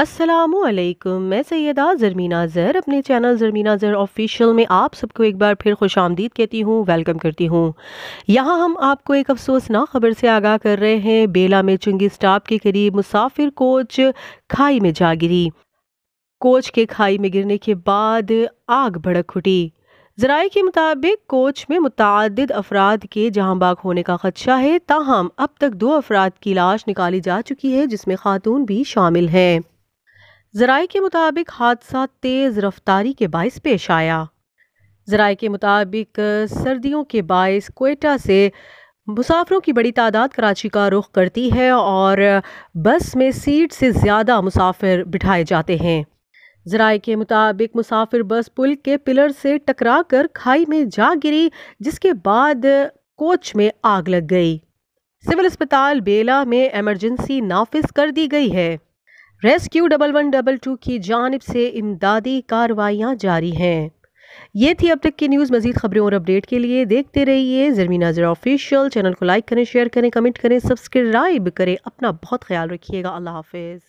असलम मैं सैदा ज़रमीना ज़र अपने चैनल ज़रमीना ज़र ऑफिशियल में आप सबको एक बार फिर खुश आमदीद कहती हूँ वेलकम करती हूँ यहाँ हम आपको एक अफसोसनाक खबर से आगाह कर रहे हैं बेला में चुंगी स्टाप के करीब मुसाफिर कोच खाई में जा गिरी कोच के खाई में गिरने के बाद आग भड़क उठी जराए के मुताबिक कोच में मुतद अफराद के बाग होने का खदशा है ताहम अब तक दो अफराद की लाश निकाली जा चुकी है जिसमें खातून भी शामिल हैं जराये के मुताबिक हादसा तेज़ रफ्तारी के बायस पेश आया जराये के मुताबिक सर्दियों के बायस कोयटा से मुसाफरों की बड़ी तादाद कराची का रुख करती है और बस में सीट से ज़्यादा मुसाफिर बिठाए जाते हैं जराए के मुताबिक मुसाफिर बस पुल के पिलर से टकरा कर खाई में जा गिरी जिसके बाद कोच में आग लग गई सिविल अस्पताल बेला में एमरजेंसी नाफिज कर दी गई है rescue double one double two की जानब से इमदादी कार्रवाइयाँ जारी हैं ये थी अब तक की न्यूज़ मजीद खबरें और अपडेट के लिए देखते रहिए जरमी नजर ऑफिशियल चैनल को लाइक करें शेयर करें कमेंट करें सब्सक्राइब करें अपना बहुत ख्याल रखिएगा अल्लाह हाफिज़